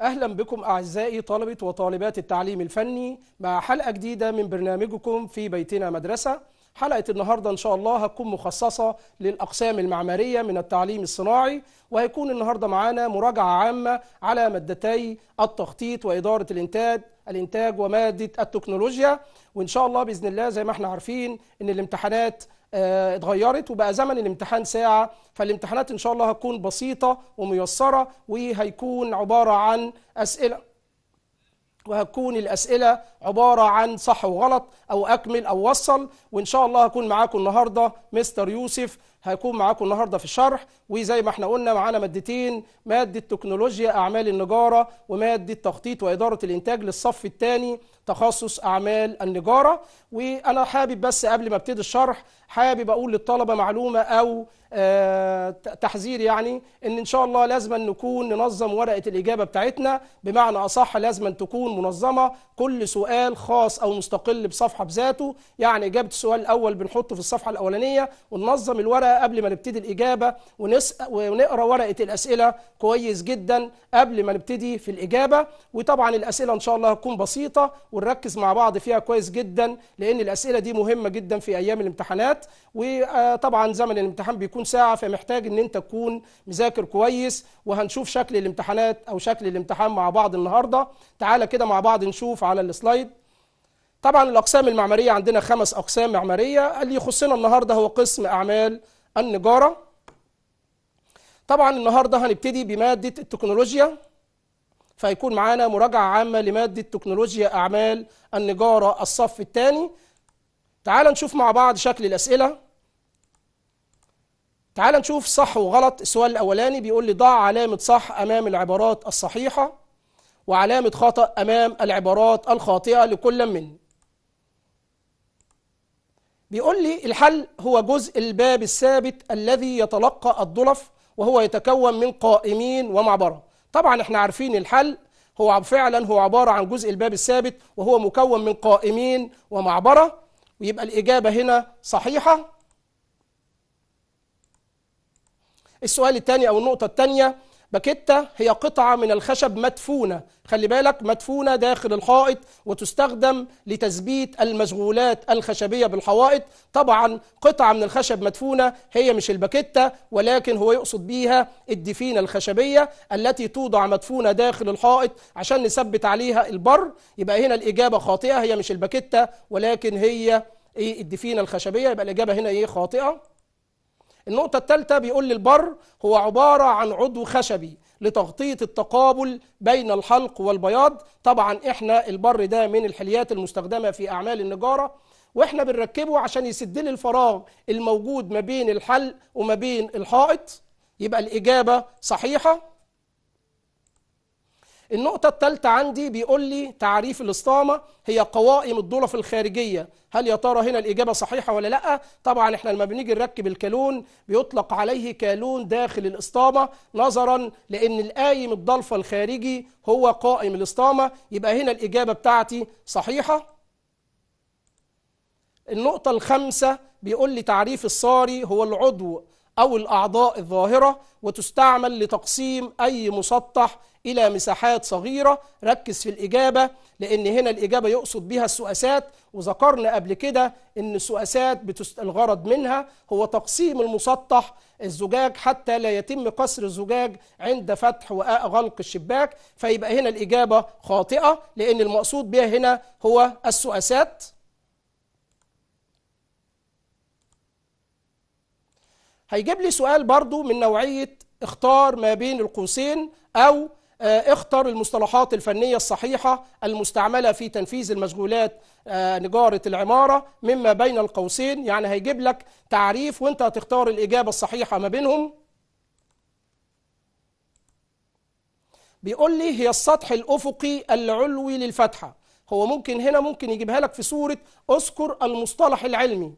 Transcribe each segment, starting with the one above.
أهلا بكم أعزائي طلبة وطالبات التعليم الفني مع حلقة جديدة من برنامجكم في بيتنا مدرسة حلقة النهاردة إن شاء الله هتكون مخصصة للأقسام المعمارية من التعليم الصناعي وهيكون النهاردة معانا مراجعة عامة على مادتي التخطيط وإدارة الإنتاج الإنتاج ومادة التكنولوجيا وإن شاء الله بإذن الله زي ما احنا عارفين إن الامتحانات آه، اتغيرت وبقى زمن الامتحان ساعة فالامتحانات إن شاء الله هتكون بسيطة وميسرة وهيكون عبارة عن أسئلة وهتكون الأسئلة عبارة عن صح وغلط أو أكمل أو وصل وإن شاء الله هكون معاكم النهاردة مستر يوسف هيكون معاكم النهارده في الشرح وزي ما احنا قلنا معانا مادتين ماده تكنولوجيا اعمال النجاره وماده تخطيط واداره الانتاج للصف الثاني تخصص أعمال النجارة وأنا حابب بس قبل ما ابتدي الشرح حابب أقول للطلبة معلومة أو آه، تحذير يعني ان ان شاء الله لازم نكون ننظم ورقه الاجابه بتاعتنا بمعنى اصح لازم تكون منظمه كل سؤال خاص او مستقل بصفحه بذاته يعني اجابه السؤال الاول بنحطه في الصفحه الاولانيه وننظم الورقه قبل ما نبتدي الاجابه ونس... ونقرا ورقه الاسئله كويس جدا قبل ما نبتدي في الاجابه وطبعا الاسئله ان شاء الله هتكون بسيطه ونركز مع بعض فيها كويس جدا لان الاسئله دي مهمه جدا في ايام الامتحانات وطبعا زمن الامتحان بيكون تكون ساعه فمحتاج ان انت تكون مذاكر كويس وهنشوف شكل الامتحانات او شكل الامتحان مع بعض النهارده تعالى كده مع بعض نشوف على السلايد طبعا الاقسام المعماريه عندنا خمس اقسام معماريه اللي يخصنا النهارده هو قسم اعمال النجاره طبعا النهارده هنبتدي بماده التكنولوجيا فهيكون معانا مراجعه عامه لماده تكنولوجيا اعمال النجاره الصف الثاني تعال نشوف مع بعض شكل الاسئله تعال نشوف صح وغلط السؤال الأولاني بيقول لي ضع علامة صح أمام العبارات الصحيحة وعلامة خطأ أمام العبارات الخاطئة لكل من بيقول لي الحل هو جزء الباب الثابت الذي يتلقى الضلف وهو يتكون من قائمين ومعبرة طبعا احنا عارفين الحل هو فعلا هو عبارة عن جزء الباب الثابت وهو مكون من قائمين ومعبرة ويبقى الإجابة هنا صحيحة السؤال الثاني أو النقطة الثانية باكيتا هي قطعة من الخشب مدفونة خلي بالك مدفونة داخل الحائط وتستخدم لتثبيت المشغولات الخشبية بالحوائط طبعا قطعة من الخشب مدفونة هي مش الباكيتا ولكن هو يقصد بيها الدفينة الخشبية التي توضع مدفونة داخل الحائط عشان نثبت عليها البر يبقى هنا الإجابة خاطئة هي مش الباكيتا ولكن هي ايه الدفينة الخشبية يبقى الإجابة هنا ايه خاطئة النقطة الثالثة بيقول لي البر هو عبارة عن عضو خشبي لتغطية التقابل بين الحلق والبياض طبعا احنا البر ده من الحليات المستخدمة في أعمال النجارة واحنا بنركبه عشان يسد لي الفراغ الموجود ما بين الحلق وما بين الحائط يبقى الإجابة صحيحة النقطة التالتة عندي بيقول لي تعريف الاستامة هي قوائم الضلف الخارجية هل يا ترى هنا الإجابة صحيحة ولا لأ؟ طبعا احنا لما بنيجي نركب الكالون بيطلق عليه كالون داخل الإسطامة نظرا لأن القايم الضلفة الخارجي هو قائم الإسطامة يبقى هنا الإجابة بتاعتي صحيحة النقطة الخامسة بيقول لي تعريف الصاري هو العضو أو الأعضاء الظاهرة وتستعمل لتقسيم أي مسطح إلى مساحات صغيرة ركز في الإجابة لأن هنا الإجابة يقصد بها السؤاسات وذكرنا قبل كده أن السؤاسات بتست... الغرض منها هو تقسيم المسطح الزجاج حتى لا يتم قصر الزجاج عند فتح وغلق الشباك فيبقى هنا الإجابة خاطئة لأن المقصود بها هنا هو السؤاسات هيجيب لي سؤال برضو من نوعية اختار ما بين القوسين أو آه، اختر المصطلحات الفنية الصحيحة المستعملة في تنفيذ المشغولات آه، نجارة العمارة مما بين القوسين يعني هيجيب لك تعريف وانت هتختار الإجابة الصحيحة ما بينهم بيقول لي هي السطح الأفقي العلوي للفتحة هو ممكن هنا ممكن يجيبها لك في صورة اذكر المصطلح العلمي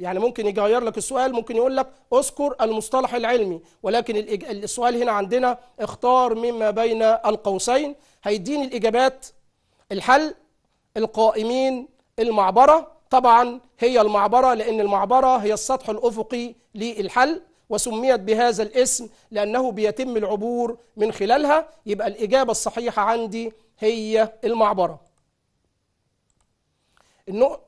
يعني ممكن يغير لك السؤال ممكن يقول لك اذكر المصطلح العلمي ولكن السؤال هنا عندنا اختار مما بين القوسين هيديني الإجابات الحل القائمين المعبرة طبعا هي المعبرة لأن المعبرة هي السطح الأفقي للحل وسميت بهذا الاسم لأنه بيتم العبور من خلالها يبقى الإجابة الصحيحة عندي هي المعبرة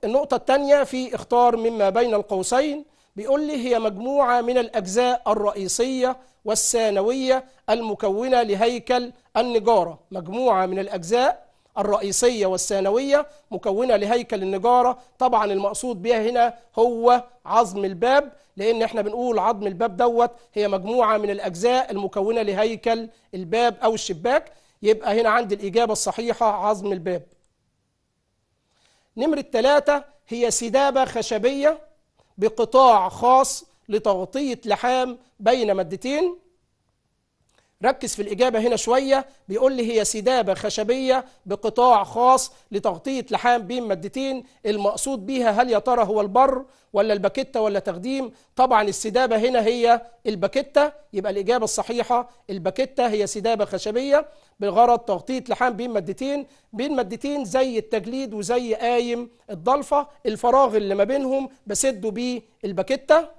النقطة الثانية في اختار مما بين القوسين بيقول لي هي مجموعة من الأجزاء الرئيسية والثانوية المكونة لهيكل النجارة مجموعة من الأجزاء الرئيسية والثانوية مكونة لهيكل النجارة طبعا المقصود بها هنا هو عظم الباب لأن احنا بنقول عظم الباب دوت هي مجموعة من الأجزاء المكونة لهيكل الباب أو الشباك يبقى هنا عندي الإجابة الصحيحة عظم الباب نمرة ثلاثة هي سدابة خشبية بقطاع خاص لتغطية لحام بين مادتين ركز في الإجابة هنا شوية بيقول لي هي سدابة خشبية بقطاع خاص لتغطية لحام بين مادتين المقصود بيها هل يا ترى هو البر ولا الباكيتة ولا تخديم طبعا السدابة هنا هي الباكيتة يبقى الإجابة الصحيحة الباكيتة هي سدابة خشبية بغرض تغطية لحام بين مادتين بين مادتين زي التجليد وزي قايم الضلفة الفراغ اللي ما بينهم بسده بيه الباكيتة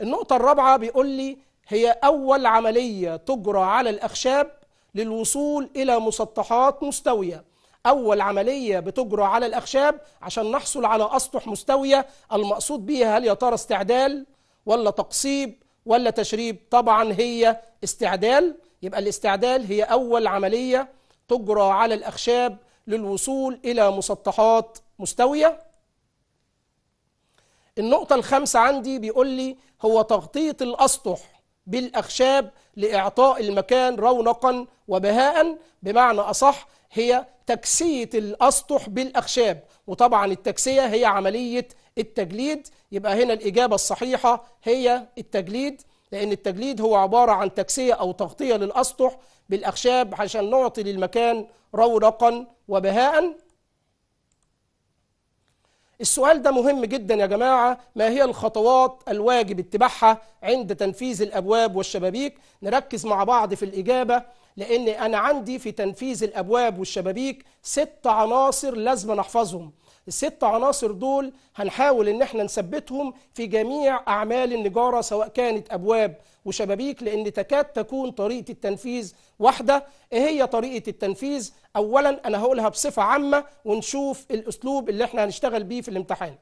النقطة الرابعة بيقول لي هي أول عملية تجرى على الأخشاب للوصول إلى مسطحات مستوية أول عملية بتجرى على الأخشاب عشان نحصل على أسطح مستوية المقصود بها هل يا ترى استعدال ولا تقصيب ولا تشريب طبعا هي استعدال يبقى الاستعدال هي أول عملية تجرى على الأخشاب للوصول إلى مسطحات مستوية النقطة الخامسة عندي بيقول لي هو تغطية الأسطح بالأخشاب لإعطاء المكان رونقا وبهاء بمعنى أصح هي تكسية الأسطح بالأخشاب وطبعا التكسية هي عملية التجليد يبقى هنا الإجابة الصحيحة هي التجليد لأن التجليد هو عبارة عن تكسية أو تغطية للأسطح بالأخشاب عشان نعطي للمكان رونقا وبهاء السؤال ده مهم جدا يا جماعة ما هي الخطوات الواجب اتباعها عند تنفيذ الأبواب والشبابيك نركز مع بعض في الإجابة لأن أنا عندي في تنفيذ الأبواب والشبابيك ست عناصر لازم نحفظهم الست عناصر دول هنحاول ان احنا نثبتهم في جميع اعمال النجاره سواء كانت ابواب وشبابيك لان تكاد تكون طريقه التنفيذ واحده ايه هي طريقه التنفيذ اولا انا هقولها بصفه عامه ونشوف الاسلوب اللي احنا هنشتغل بيه في الامتحان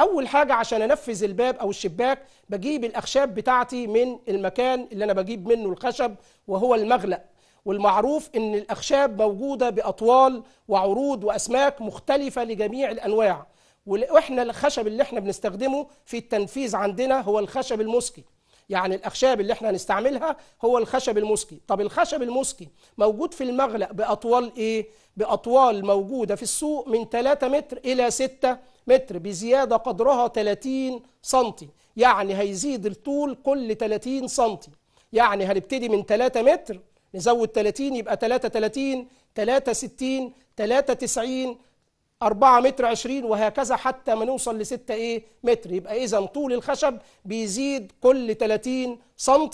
اول حاجه عشان انفذ الباب او الشباك بجيب الاخشاب بتاعتي من المكان اللي انا بجيب منه الخشب وهو المغلق والمعروف ان الاخشاب موجوده باطوال وعروض واسماك مختلفه لجميع الانواع واحنا الخشب اللي احنا بنستخدمه في التنفيذ عندنا هو الخشب المسكي يعني الاخشاب اللي احنا هنستعملها هو الخشب المسكي طب الخشب المسكي موجود في المغلق باطوال ايه باطوال موجوده في السوق من 3 متر الى 6 متر بزياده قدرها 30 سنتي يعني هيزيد الطول كل 30 سنتي يعني هنبتدي من 3 متر نزود 30 يبقى 33 63 93 4 متر 20 وهكذا حتى ما نوصل ل 6 ايه متر يبقى اذا طول الخشب بيزيد كل 30 سم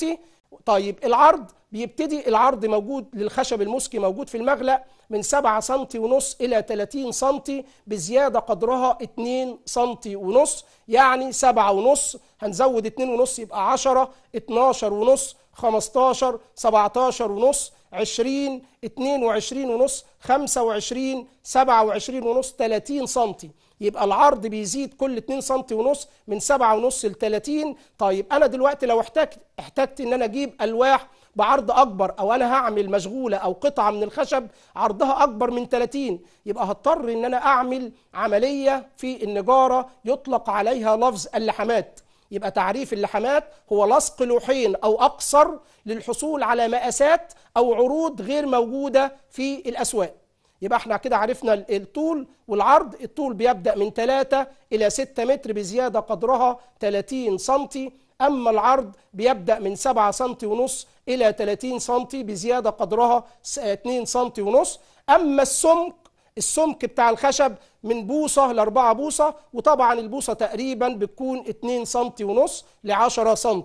طيب العرض بيبتدي العرض موجود للخشب المسكي موجود في المغلق من 7 سم ونص إلى 30 سم بزيادة قدرها 2 سم ونص يعني 7 ونص هنزود 2 ونص يبقى 10 12 ونص 15 17 ونص 20 22 ونص 25 27 ونص 30 سم يبقى العرض بيزيد كل 2 سم ونص من 7 ونص ل 30 طيب انا دلوقتي لو احتجت احتجت ان انا اجيب الواح بعرض اكبر او انا هعمل مشغوله او قطعه من الخشب عرضها اكبر من 30 يبقى هضطر ان انا اعمل عمليه في النجاره يطلق عليها لفظ اللحمات يبقى تعريف اللحمات هو لصق لوحين او اقصر للحصول على مقاسات او عروض غير موجوده في الاسواق يبقى احنا كده عرفنا الطول والعرض الطول بيبدأ من 3 إلى 6 متر بزيادة قدرها 30 سنتي أما العرض بيبدأ من 7 سم ونص إلى 30 سم بزيادة قدرها 2 سم ونص أما السمك السمك بتاع الخشب من بوصة لأربعة بوصة وطبعا البوصة تقريبا بتكون 2 سم ونص ل 10 سم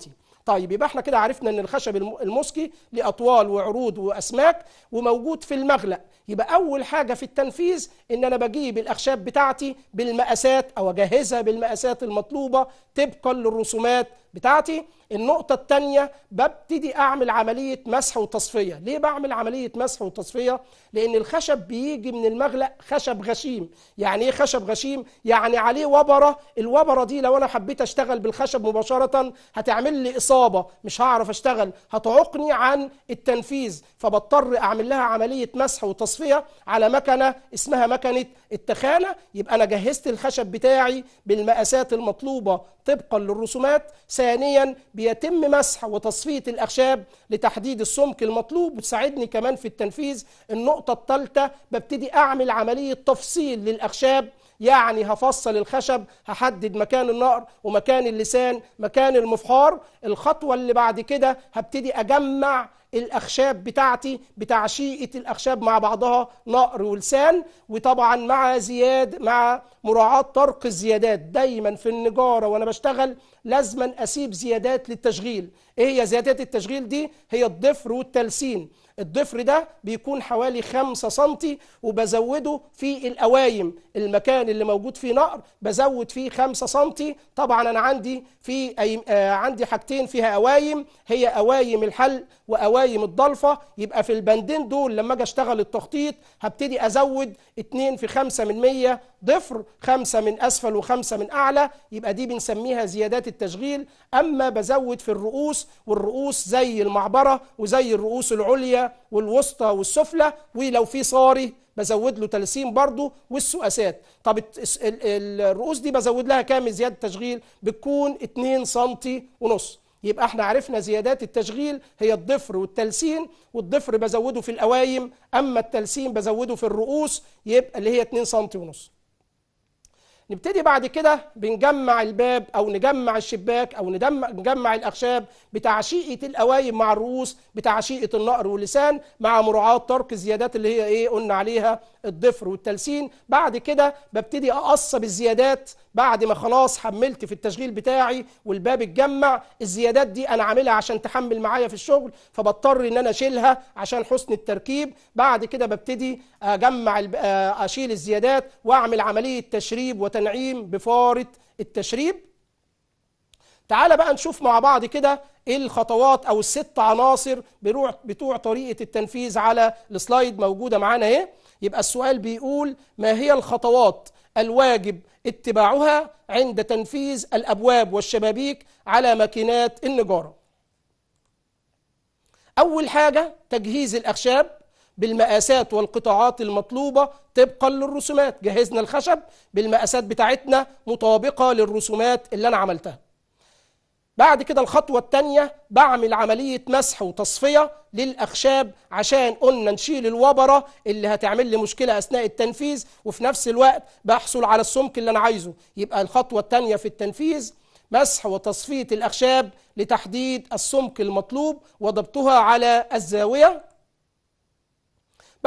طيب يبقى احنا كده عرفنا ان الخشب المسكي لاطوال وعروض واسماك وموجود في المغلق يبقى اول حاجه في التنفيذ ان انا بجيب الاخشاب بتاعتي بالمقاسات او اجهزها بالمقاسات المطلوبه طبقا للرسومات بتاعتي النقطة الثانية ببتدي أعمل عملية مسح وتصفية ليه بعمل عملية مسح وتصفية؟ لأن الخشب بيجي من المغلق خشب غشيم يعني إيه خشب غشيم؟ يعني عليه وبرة الوبرة دي لو أنا حبيت أشتغل بالخشب مباشرة هتعمل لي إصابة مش هعرف أشتغل هتعوقني عن التنفيذ فبضطر أعمل لها عملية مسح وتصفية على مكنة اسمها مكنة التخانة يبقى أنا جهزت الخشب بتاعي بالمقاسات المطلوبة طبقا للرسومات ثانيا بيتم مسح وتصفية الأخشاب لتحديد السمك المطلوب وتساعدني كمان في التنفيذ النقطة الثالثة ببتدي أعمل عملية تفصيل للأخشاب يعني هفصل الخشب هحدد مكان النقر ومكان اللسان مكان المفحار الخطوة اللي بعد كده هبتدي أجمع الأخشاب بتاعتي بتعشيقة الأخشاب مع بعضها نقر ولسان وطبعا مع زياد مع مراعاة ترك الزيادات دايما في النجارة وأنا بشتغل لازما أسيب زيادات للتشغيل إيه هي زيادات التشغيل دي هي الضفر والتلسين الضفر ده بيكون حوالي 5 سم وبزوده في الاوايم المكان اللي موجود فيه نقر بزود فيه 5 سم طبعا انا عندي في آه عندي حاجتين فيها اوايم هي اوايم الحلق واوايم الضلفه يبقى في البندين دول لما اجي اشتغل التخطيط هبتدي ازود 2 في 5 من 100 ضفر 5 من اسفل و5 من اعلى يبقى دي بنسميها زيادات التشغيل اما بزود في الرؤوس والرؤوس زي المعبره وزي الرؤوس العليا والوسطى والسفلى ولو في صاري بزود له تلسين برضه والسؤاسات طب الرؤوس دي بزود لها كام زياده تشغيل بتكون 2 سم ونص يبقى احنا عرفنا زيادات التشغيل هي الضفر والتلسين والضفر بزوده في القوايم اما التلسين بزوده في الرؤوس يبقى اللي هي 2 سم ونص نبتدي بعد كده بنجمع الباب او نجمع الشباك او نجمع الاخشاب بتعشيقه القوايم مع الرؤوس بتعشيقه النقر واللسان مع مراعاه ترك الزيادات اللي هي ايه قلنا عليها الضفر والتلسين بعد كده ببتدي اقصب الزيادات بعد ما خلاص حملت في التشغيل بتاعي والباب اتجمع الزيادات دي انا عاملها عشان تحمل معايا في الشغل فبضطر ان انا اشيلها عشان حسن التركيب بعد كده ببتدي اجمع آه، اشيل الزيادات واعمل عمليه تشريب وت والتنعيم بفاره التشريب تعال بقى نشوف مع بعض كده ايه الخطوات او الست عناصر بتوع طريقه التنفيذ على السلايد موجوده معانا اهي يبقى السؤال بيقول ما هي الخطوات الواجب اتباعها عند تنفيذ الابواب والشبابيك على ماكينات النجاره اول حاجه تجهيز الاخشاب بالمقاسات والقطاعات المطلوبة طبقا للرسومات جهزنا الخشب بالمقاسات بتاعتنا مطابقة للرسومات اللي أنا عملتها بعد كده الخطوة التانية بعمل عملية مسح وتصفية للأخشاب عشان قلنا نشيل الوبرة اللي هتعمل لي مشكلة أثناء التنفيذ وفي نفس الوقت بحصل على السمك اللي أنا عايزه يبقى الخطوة التانية في التنفيذ مسح وتصفية الأخشاب لتحديد السمك المطلوب وضبطها على الزاوية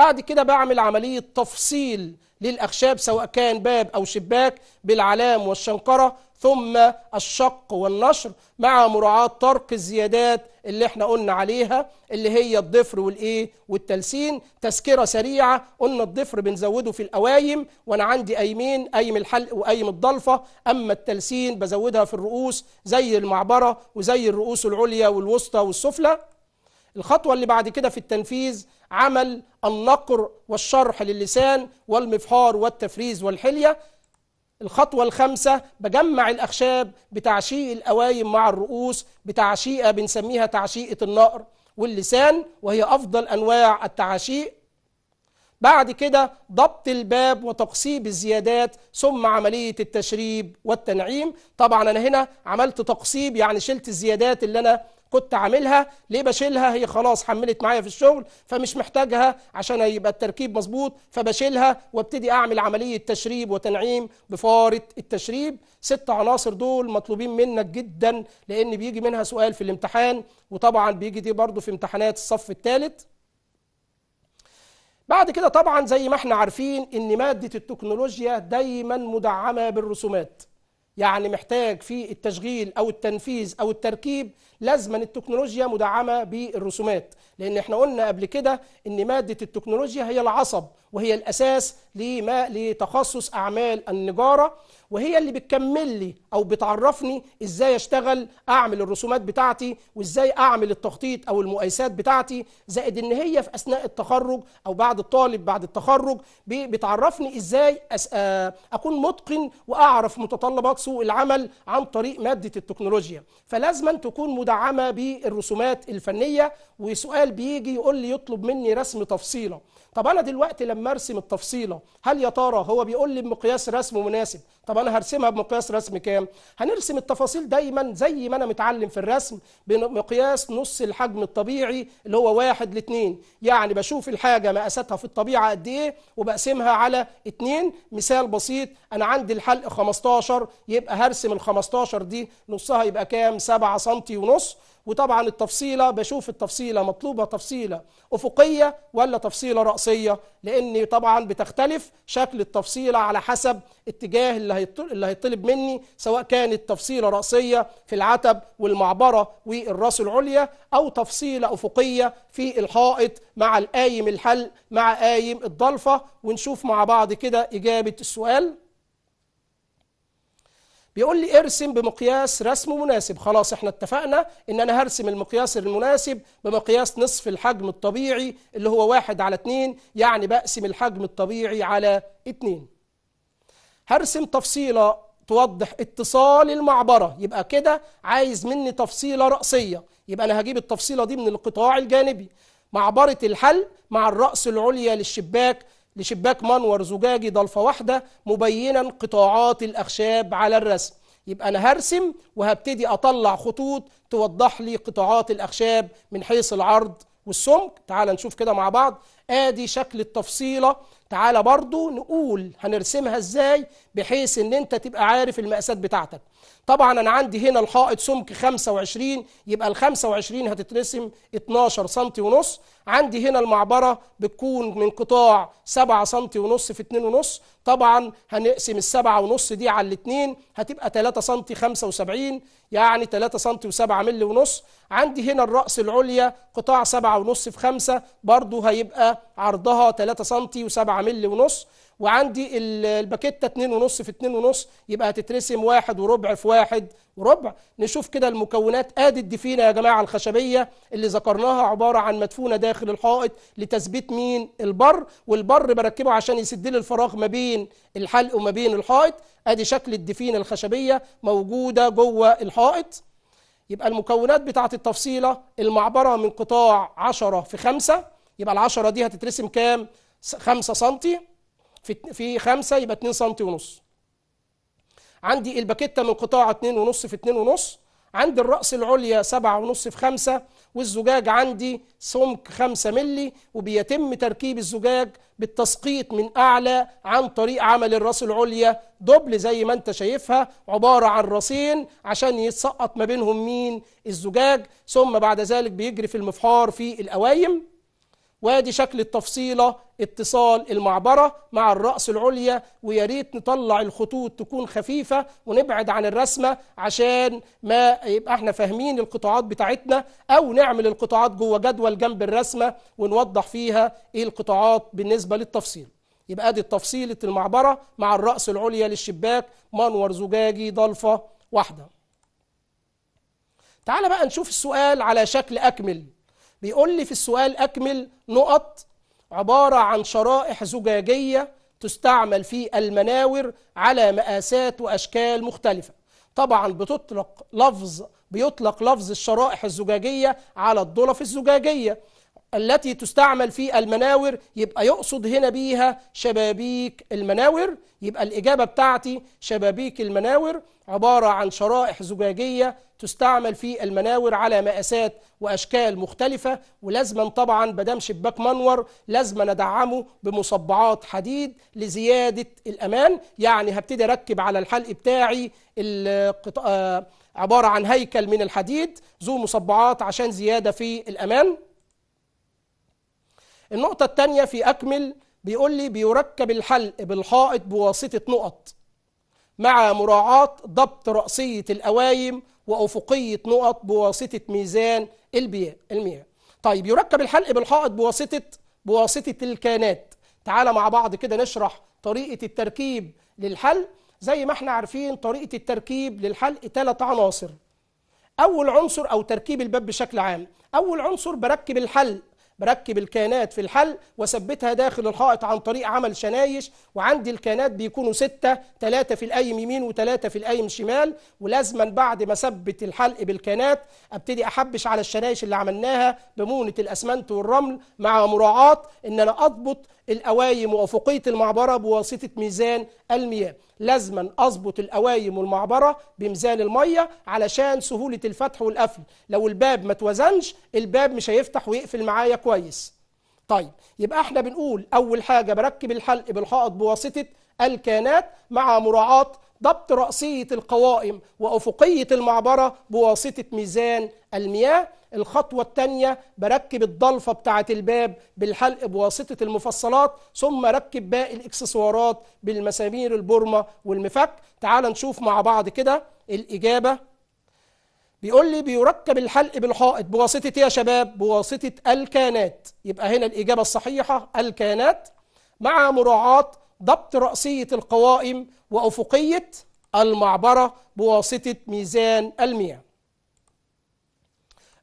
بعد كده بعمل عملية تفصيل للأخشاب سواء كان باب أو شباك بالعلام والشنقرة ثم الشق والنشر مع مراعاة ترك الزيادات اللي احنا قلنا عليها اللي هي الضفر والايه والتلسين تذكره سريعه قلنا الضفر بنزوده في الاوايم وانا عندي ايمين ايم الحلق وايم الضلفه اما التلسين بزودها في الرؤوس زي المعبره وزي الرؤوس العليا والوسطى والسفلى الخطوة اللي بعد كده في التنفيذ عمل النقر والشرح للسان والمفحار والتفريز والحلية الخطوة الخامسة بجمع الأخشاب بتعشيء الأوايم مع الرؤوس بتعشيئة بنسميها تعشيئة النقر واللسان وهي أفضل أنواع التعشيء بعد كده ضبط الباب وتقصيب الزيادات ثم عملية التشريب والتنعيم طبعا أنا هنا عملت تقصيب يعني شلت الزيادات اللي أنا كنت عاملها ليه بشيلها هي خلاص حملت معايا في الشغل فمش محتاجها عشان هيبقى التركيب مظبوط فبشيلها وابتدي اعمل عمليه تشريب وتنعيم بفاره التشريب ست عناصر دول مطلوبين منك جدا لان بيجي منها سؤال في الامتحان وطبعا بيجي دي برضه في امتحانات الصف الثالث بعد كده طبعا زي ما احنا عارفين ان ماده التكنولوجيا دايما مدعمه بالرسومات يعني محتاج في التشغيل او التنفيذ او التركيب لازما التكنولوجيا مدعمه بالرسومات لان احنا قلنا قبل كده ان ماده التكنولوجيا هي العصب وهي الاساس لما لتخصص اعمال النجاره وهي اللي بتكمل لي او بتعرفني ازاي اشتغل اعمل الرسومات بتاعتي وازاي اعمل التخطيط او المقايسات بتاعتي زائد ان هي في اثناء التخرج او بعد الطالب بعد التخرج بتعرفني ازاي آه، اكون متقن واعرف متطلبات سوق العمل عن طريق ماده التكنولوجيا فلازم تكون مدعمه بالرسومات الفنيه وسؤال بيجي يقول لي يطلب مني رسم تفصيله طب انا دلوقتي لما ارسم التفصيله هل يا ترى هو بيقول لي بمقياس رسم مناسب طب انا هرسمها بمقياس رسم كام هنرسم التفاصيل دايما زي ما انا متعلم في الرسم بمقياس نص الحجم الطبيعي اللي هو واحد لاتنين يعني بشوف الحاجه مقاساتها في الطبيعه قد ايه وبقسمها على اتنين مثال بسيط انا عندي الحلق 15 يبقى هرسم ال 15 دي نصها يبقى كام 7 سم ونص وطبعا التفصيلة بشوف التفصيلة مطلوبة تفصيلة أفقية ولا تفصيلة رأسية لأن طبعا بتختلف شكل التفصيلة على حسب اتجاه اللي هيطلب مني سواء كانت تفصيلة رأسية في العتب والمعبرة والراس العليا أو تفصيلة أفقية في الحائط مع القايم الحل مع قايم الضلفة ونشوف مع بعض كده إجابة السؤال يقول لي ارسم بمقياس رسم مناسب خلاص احنا اتفقنا ان انا هرسم المقياس المناسب بمقياس نصف الحجم الطبيعي اللي هو واحد على اتنين يعني بقسم الحجم الطبيعي على اتنين هرسم تفصيلة توضح اتصال المعبرة يبقى كده عايز مني تفصيلة رأسية يبقى انا هجيب التفصيلة دي من القطاع الجانبي معبرة الحل مع الرأس العليا للشباك لشباك منور زجاجي ضلفة واحدة مبينا قطاعات الأخشاب على الرسم يبقى أنا هرسم وهبتدي أطلع خطوط توضح لي قطاعات الأخشاب من حيث العرض والسمك تعال نشوف كده مع بعض ادي شكل التفصيلة تعال برضو نقول هنرسمها ازاي بحيث ان انت تبقى عارف المقاسات بتاعتك طبعا انا عندي هنا الحائط سمك 25 يبقى ال 25 هتترسم 12 سم ونص عندي هنا المعبره بتكون من قطاع 7 سم ونص في 2 ونص طبعا هنقسم ال 7 ونص دي على الاثنين هتبقى 3 سم 75 يعني 3 سم و7 مللي ونص عندي هنا الرأس العليا قطاع 7 ونص في 5 برضه هيبقى عرضها 3 سم و7 مللي ونص وعندي الباكيته 2.5 في 2.5 يبقى هتترسم واحد وربع في واحد وربع نشوف كده المكونات ادي الدفينه يا جماعه الخشبيه اللي ذكرناها عباره عن مدفونه داخل الحائط لتثبيت مين البر والبر بركبه عشان يسد لي الفراغ ما بين الحلق وما بين الحائط ادي شكل الدفينه الخشبيه موجوده جوه الحائط يبقى المكونات بتاعه التفصيله المعبره من قطاع 10 في 5 يبقى ال10 دي هتترسم كام 5 سنتي في في 5 يبقى 2 سم ونص عندي الباكيته من قطاع 2.5 في 2.5 عندي الرأس العليا 7.5 في 5 والزجاج عندي سمك 5 ملي وبيتم تركيب الزجاج بالتسقيط من أعلى عن طريق عمل الرأس العليا دبل زي ما انت شايفها عبارة عن راسين عشان يتسقط ما بينهم مين الزجاج ثم بعد ذلك بيجري في المفحار في الأوايم وادي شكل التفصيلة اتصال المعبرة مع الرأس العليا ويا ريت نطلع الخطوط تكون خفيفة ونبعد عن الرسمة عشان ما يبقى احنا فاهمين القطاعات بتاعتنا أو نعمل القطاعات جوه جدول جنب الرسمة ونوضح فيها ايه القطاعات بالنسبة للتفصيل يبقى ادي تفصيلة المعبرة مع الرأس العليا للشباك منور زجاجي ضلفة واحدة تعال بقى نشوف السؤال على شكل أكمل بيقول لي في السؤال أكمل نقط عبارة عن شرائح زجاجية تستعمل في المناور على مقاسات وأشكال مختلفة طبعا بتطلق لفظ بيطلق لفظ الشرائح الزجاجية على الضلف الزجاجية التي تستعمل في المناور يبقى يقصد هنا بيها شبابيك المناور يبقى الإجابة بتاعتي شبابيك المناور عبارة عن شرائح زجاجية تستعمل في المناور على مقاسات وأشكال مختلفة ولازما طبعا بدم شباك منور لازما أدعمه بمصبعات حديد لزيادة الأمان يعني هبتدي أركب على الحلق بتاعي آه، عبارة عن هيكل من الحديد ذو مصبعات عشان زيادة في الأمان النقطة الثانية في أكمل بيقول لي بيركب الحلق بالحائط بواسطة نقط مع مراعاة ضبط رأسية الأوايم وأفقية نقط بواسطة ميزان المياه طيب يركب الحلق بالحائط بواسطة بواسطة الكانات تعال مع بعض كده نشرح طريقة التركيب للحلق زي ما احنا عارفين طريقة التركيب للحلق ثلاث عناصر أول عنصر أو تركيب الباب بشكل عام أول عنصر بركب الحلق بركب الكائنات في الحل واثبتها داخل الحائط عن طريق عمل شنايش وعندي الكائنات بيكونوا ستة ثلاثة في القايم يمين وثلاثة في القايم شمال ولازما بعد ما ثبت الحلق بالكائنات ابتدي احبش على الشنايش اللي عملناها بمونة الاسمنت والرمل مع مراعاة ان انا اضبط الاوايم وافقية المعبرة بواسطة ميزان المياه لازما أظبط القوايم والمعبرة بميزان المية علشان سهولة الفتح والقفل لو الباب ما توزنش الباب مش هيفتح ويقفل معايا كويس طيب يبقى احنا بنقول أول حاجة بركب الحلق بالحائط بواسطة الكانات مع مراعاة ضبط رأسية القوائم وأفقية المعبرة بواسطة ميزان المياه الخطوة الثانية بركب الضلفة بتاعة الباب بالحلق بواسطة المفصلات ثم ركب باقي الإكسسوارات بالمسامير البرمة والمفك تعال نشوف مع بعض كده الإجابة بيقول لي بيركب الحلق بالحائط بواسطة إيه يا شباب؟ بواسطة الكانات يبقى هنا الإجابة الصحيحة الكانات مع مراعاة ضبط رأسية القوائم وأفقية المعبرة بواسطة ميزان المياه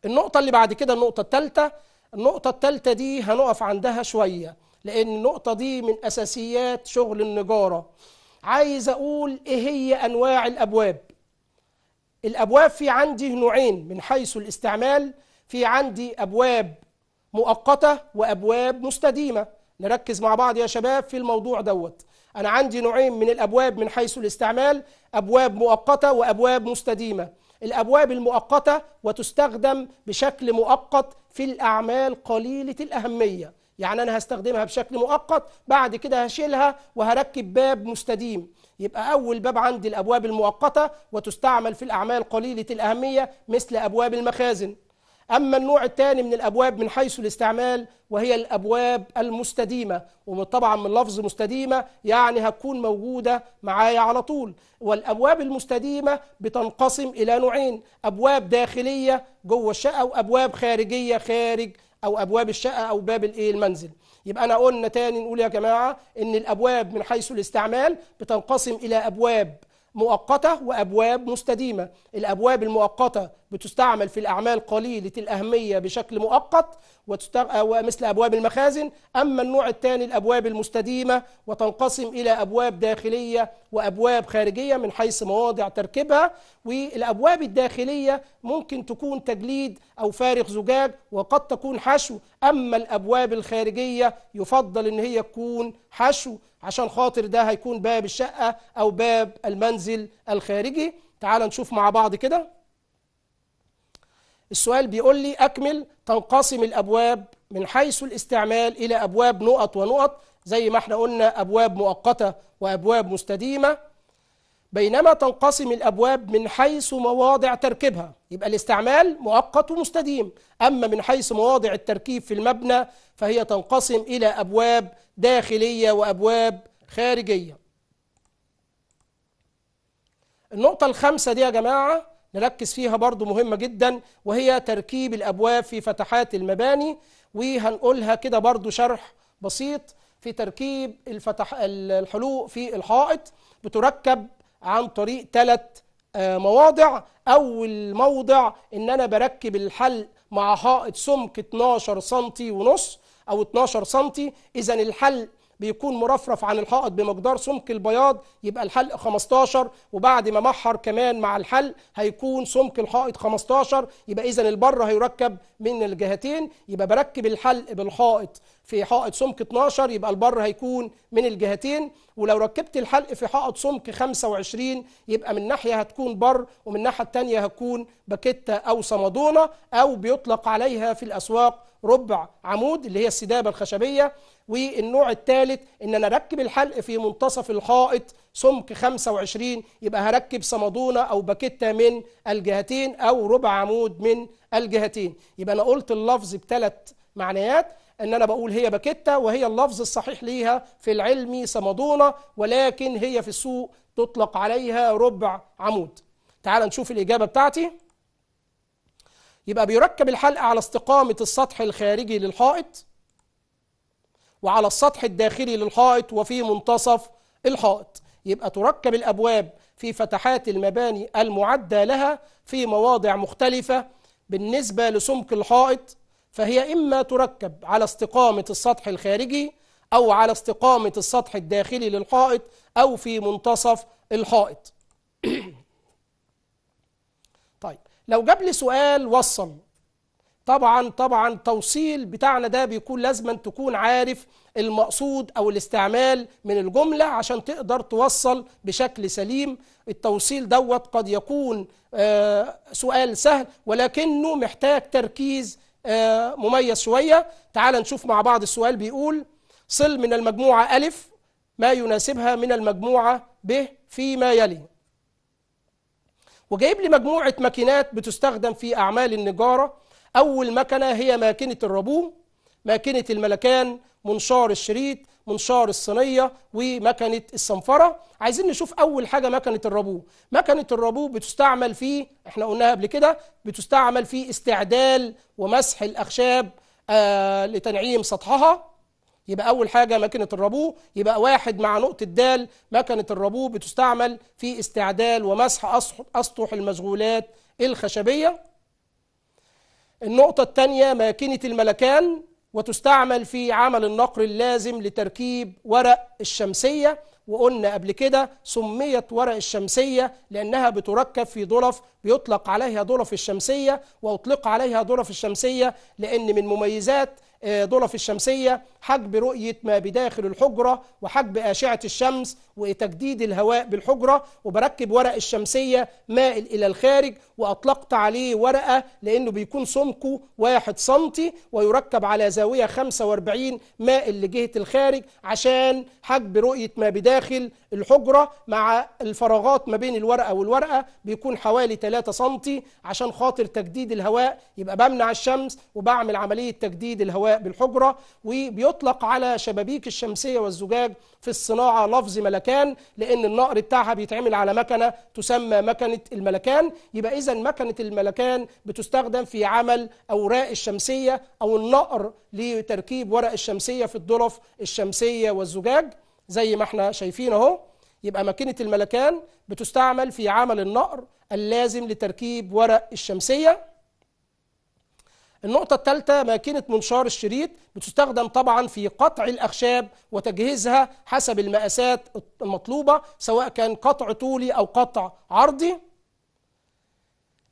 النقطة اللي بعد كده النقطة الثالثة النقطة الثالثة دي هنقف عندها شوية لأن النقطة دي من أساسيات شغل النجارة عايز أقول إيه هي أنواع الأبواب الأبواب في عندي نوعين من حيث الاستعمال في عندي أبواب مؤقتة وأبواب مستديمة نركز مع بعض يا شباب في الموضوع دوت أنا عندي نوعين من الأبواب من حيث الاستعمال أبواب مؤقتة وأبواب مستديمة الأبواب المؤقتة وتستخدم بشكل مؤقت في الأعمال قليلة الأهمية يعني أنا هستخدمها بشكل مؤقت بعد كده هشيلها وهركب باب مستديم يبقى أول باب عندي الأبواب المؤقتة وتستعمل في الأعمال قليلة الأهمية مثل أبواب المخازن أما النوع الثاني من الأبواب من حيث الاستعمال وهي الأبواب المستديمة وطبعا من لفظ مستديمة يعني هتكون موجودة معايا على طول والأبواب المستديمة بتنقسم إلى نوعين أبواب داخلية جوه الشقة وأبواب خارجية خارج أو أبواب الشقة أو باب الإيه المنزل يبقى أنا قلنا تاني نقول يا جماعة إن الأبواب من حيث الاستعمال بتنقسم إلى أبواب مؤقتة وأبواب مستديمة الأبواب المؤقتة بتستعمل في الأعمال قليلة الأهمية بشكل مؤقت آه، ومثل أبواب المخازن أما النوع الثاني الأبواب المستديمة وتنقسم إلى أبواب داخلية وأبواب خارجية من حيث مواضع تركيبها والأبواب الداخلية ممكن تكون تجليد أو فارغ زجاج وقد تكون حشو أما الأبواب الخارجية يفضل أن هي تكون حشو عشان خاطر ده هيكون باب الشقة أو باب المنزل الخارجي تعال نشوف مع بعض كده السؤال بيقول لي أكمل تنقسم الأبواب من حيث الاستعمال إلى أبواب نقط ونقط زي ما احنا قلنا أبواب مؤقتة وأبواب مستديمة بينما تنقسم الأبواب من حيث مواضع تركيبها يبقى الاستعمال مؤقت ومستديم أما من حيث مواضع التركيب في المبنى فهي تنقسم إلى أبواب داخلية وأبواب خارجية النقطة الخامسة دي يا جماعة نركز فيها برضو مهمة جدا وهي تركيب الأبواب في فتحات المباني وهنقولها كده برضو شرح بسيط في تركيب الفتح الحلوق في الحائط بتركب عن طريق ثلاث آه، مواضع أول موضع إن أنا بركب الحلق مع حائط سمك 12 سم ونص أو 12 سم إذا الحلق بيكون مرفرف عن الحائط بمقدار سمك البياض يبقى الحلق 15 وبعد ما محر كمان مع الحلق هيكون سمك الحائط 15 يبقى إذا البر هيركب من الجهتين يبقى بركب الحلق بالحائط في حائط سمك 12 يبقى البر هيكون من الجهتين ولو ركبت الحلق في حائط سمك 25 يبقى من ناحية هتكون بر ومن الناحية الثانيه هتكون باكيتا أو صمدونه أو بيطلق عليها في الأسواق ربع عمود اللي هي السدابة الخشبية والنوع الثالث ان انا اركب الحلق في منتصف الخائط سمك 25 يبقى هركب صمدونة او باكيتة من الجهتين او ربع عمود من الجهتين يبقى انا قلت اللفظ بثلاث معنيات ان انا بقول هي باكيتة وهي اللفظ الصحيح ليها في العلم صمدونة ولكن هي في السوق تطلق عليها ربع عمود تعال نشوف الإجابة بتاعتي يبقى بيركب الحلقة على استقامة السطح الخارجي للحائط وعلى السطح الداخلي للحائط وفي منتصف الحائط يبقى تركب الأبواب في فتحات المباني المعدة لها في مواضع مختلفة بالنسبة لسمك الحائط فهي إما تركب على استقامة السطح الخارجي أو على استقامة السطح الداخلي للحائط أو في منتصف الحائط لو جاب لي سؤال وصل طبعا طبعا توصيل بتاعنا ده بيكون لازما تكون عارف المقصود او الاستعمال من الجملة عشان تقدر توصل بشكل سليم التوصيل دوت قد يكون آه، سؤال سهل ولكنه محتاج تركيز آه، مميز شوية تعال نشوف مع بعض السؤال بيقول صل من المجموعة ألف ما يناسبها من المجموعة ب فيما يلي وجايب لي مجموعه ماكينات بتستخدم في اعمال النجاره اول مكنه هي ماكينه الربوم ماكينه الملكان منشار الشريط منشار الصينيه ومكنه الصنفره عايزين نشوف اول حاجه مكنه الربو مكنه الربو بتستعمل في احنا قلناها قبل كده بتستعمل في استعدال ومسح الاخشاب آه لتنعيم سطحها يبقى أول حاجة ماكينة الربو يبقى واحد مع نقطة دال ماكينة الربو بتستعمل في استعدال ومسح أسطح المشغولات الخشبية النقطة الثانية ماكينة الملكان وتستعمل في عمل النقر اللازم لتركيب ورق الشمسية وقلنا قبل كده سميت ورق الشمسية لأنها بتركب في ظرف بيطلق عليها ظرف الشمسية وأطلق عليها ظرف الشمسية لأن من مميزات ضلف آه، الشمسية حجب رؤية ما بداخل الحجرة وحجب أشعة الشمس وتجديد الهواء بالحجرة وبركب ورق الشمسية مائل إلى الخارج وأطلقت عليه ورقة لأنه بيكون سمكه واحد سنتي ويركب على زاوية 45 مائل لجهة الخارج عشان حجب رؤية ما بداخل الحجرة مع الفراغات ما بين الورقة والورقة بيكون حوالي 3 سنتي عشان خاطر تجديد الهواء يبقى بمنع الشمس وبعمل عملية تجديد الهواء بالحجرة وبيطلق على شبابيك الشمسية والزجاج في الصناعة لفظ ملكي الملكان لأن النقر بتاعها بيتعمل على مكنة تسمى مكنة الملكان يبقى إذا مكنة الملكان بتستخدم في عمل أوراق الشمسية أو النقر لتركيب ورق الشمسية في الظرف الشمسية والزجاج زي ما احنا شايفين اهو يبقى ماكينة الملكان بتستعمل في عمل النقر اللازم لتركيب ورق الشمسية النقطة الثالثة ماكينة منشار الشريط بتستخدم طبعا في قطع الأخشاب وتجهيزها حسب المقاسات المطلوبة سواء كان قطع طولي أو قطع عرضي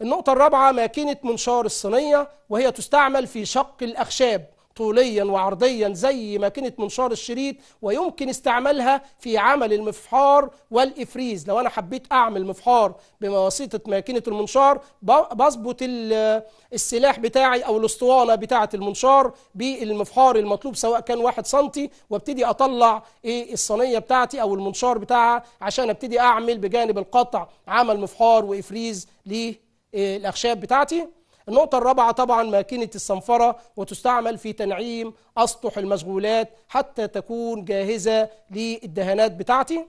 النقطة الرابعة ماكينة منشار الصينية وهي تستعمل في شق الأخشاب طوليا وعرضيا زي ما كانت منشار الشريط ويمكن استعمالها في عمل المفحار والإفريز لو أنا حبيت أعمل مفحار بواسطة ماكينة المنشار بظبط السلاح بتاعي أو الاسطوانة بتاعة المنشار بالمفحار المطلوب سواء كان واحد سنتي وابتدي أطلع إيه الصينية بتاعتي أو المنشار بتاعها عشان ابتدي أعمل بجانب القطع عمل مفحار وإفريز للأخشاب إيه بتاعتي النقطة الرابعة طبعا ماكينة الصنفرة وتستعمل في تنعيم أسطح المشغولات حتى تكون جاهزة للدهانات بتاعتي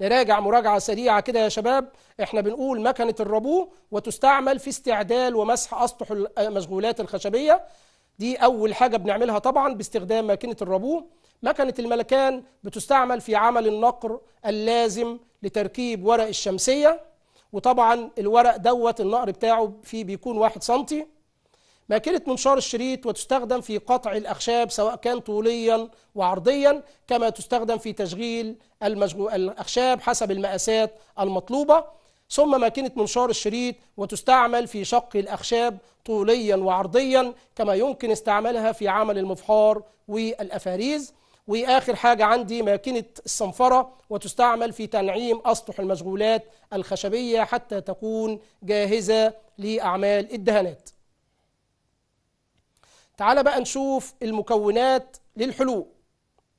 نراجع مراجعة سريعة كده يا شباب احنا بنقول مكنة الربو وتستعمل في استعدال ومسح أسطح المشغولات الخشبية دي أول حاجة بنعملها طبعا باستخدام ماكينة الربو مكنة الملكان بتستعمل في عمل النقر اللازم لتركيب ورق الشمسية وطبعا الورق دوت النقر بتاعه فيه بيكون واحد سنتي ماكينة منشار الشريط وتستخدم في قطع الأخشاب سواء كان طوليا وعرضيا كما تستخدم في تشغيل الأخشاب حسب المقاسات المطلوبة ثم ماكينة منشار الشريط وتستعمل في شق الأخشاب طوليا وعرضيا كما يمكن استعمالها في عمل المفحار والأفاريز واخر حاجه عندي ماكينه الصنفره وتستعمل في تنعيم اسطح المشغولات الخشبيه حتى تكون جاهزه لاعمال الدهانات تعال بقى نشوف المكونات للحلوق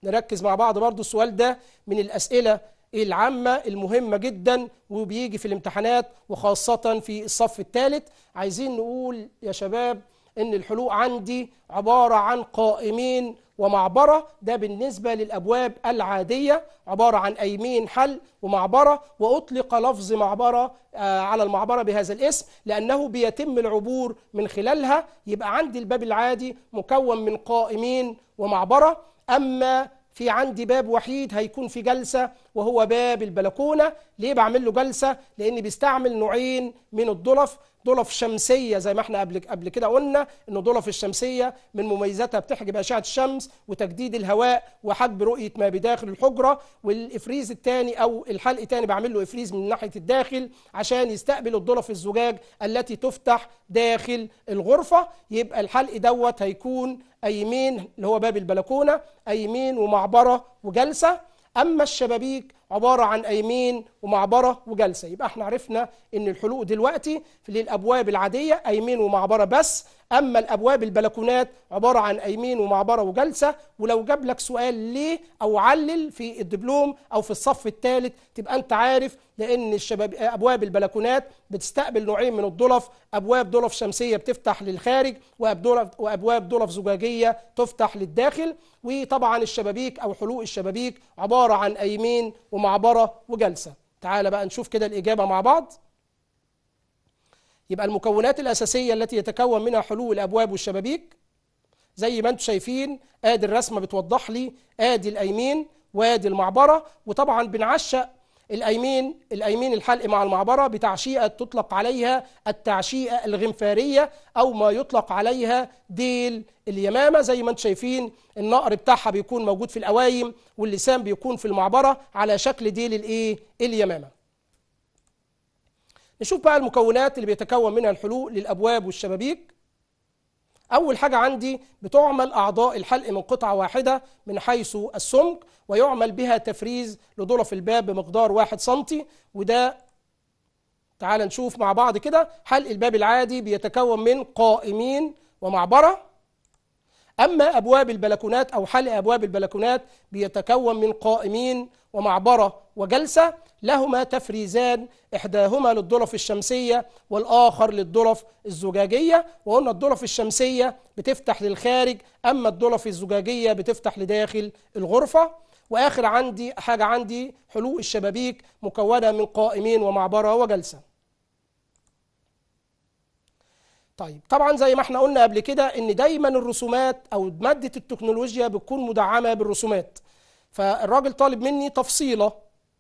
نركز مع بعض برضو السؤال ده من الأسئلة العامة المهمة جدا وبيجي في الامتحانات وخاصة في الصف الثالث عايزين نقول يا شباب ان الحلوق عندي عبارة عن قائمين ومعبرة ده بالنسبة للأبواب العادية عبارة عن أيمين حل ومعبرة وأطلق لفظ معبرة آه، على المعبرة بهذا الاسم لأنه بيتم العبور من خلالها يبقى عندي الباب العادي مكون من قائمين ومعبرة أما في عندي باب وحيد هيكون في جلسة وهو باب البلكونة ليه بعمل له جلسة؟ لأن بيستعمل نوعين من الضلف ضلف شمسيه زي ما احنا قبل قبل كده قلنا ان ضلف الشمسيه من مميزاتها بتحجب اشعه الشمس وتجديد الهواء وحجب رؤيه ما بداخل الحجره والافريز الثاني او الحلق الثاني بعمل له افريز من ناحيه الداخل عشان يستقبل الضلف الزجاج التي تفتح داخل الغرفه يبقى الحلق دوت هيكون ايمين اللي هو باب البلكونه ايمين ومعبره وجلسه اما الشبابيك عبارة عن أيمين ومعبرة وجلسة يبقى احنا عرفنا ان الحلوق دلوقتي للأبواب العادية أيمين ومعبرة بس أما الأبواب البلكونات عبارة عن أيمين ومعبرة وجلسة ولو جاب لك سؤال ليه أو علل في الدبلوم أو في الصف الثالث تبقى أنت عارف لأن الشباب أبواب البلكونات بتستقبل نوعين من الضلف أبواب ضلف شمسية بتفتح للخارج وأبواب ضلف زجاجية تفتح للداخل وطبعا الشبابيك أو حلوق الشبابيك عبارة عن أيمين ومعبرة وجلسة تعال بقى نشوف كده الإجابة مع بعض يبقى المكونات الأساسية التي يتكون منها حلول الأبواب والشبابيك زي ما انتم شايفين ادي الرسمة بتوضح لي ادي الأيمين وادي المعبرة وطبعا بنعشق الايمين الايمين الحلق مع المعبره بتعشيئه تطلق عليها التعشيئه الغنفاريه او ما يطلق عليها ديل اليمامه زي ما انتم شايفين النقر بتاعها بيكون موجود في الاوايم واللسان بيكون في المعبره على شكل ديل الايه اليمامه نشوف بقى المكونات اللي بيتكون منها الحلوق للابواب والشبابيك أول حاجة عندي بتعمل أعضاء الحلق من قطعة واحدة من حيث السمك ويعمل بها تفريز لضلف الباب بمقدار واحد سنتي وده تعال نشوف مع بعض كده حلق الباب العادي بيتكون من قائمين ومعبرة أما أبواب البلكونات أو حلق أبواب البلكونات بيتكون من قائمين ومعبرة وجلسة لهما تفريزان إحداهما للضلف الشمسية والآخر للضلف الزجاجية وقلنا الضلف الشمسية بتفتح للخارج أما الضلف الزجاجية بتفتح لداخل الغرفة واخر عندي حاجه عندي حلوق الشبابيك مكونه من قائمين ومعبره وجلسه طيب طبعا زي ما احنا قلنا قبل كده ان دايما الرسومات او ماده التكنولوجيا بتكون مدعمه بالرسومات فالراجل طالب مني تفصيله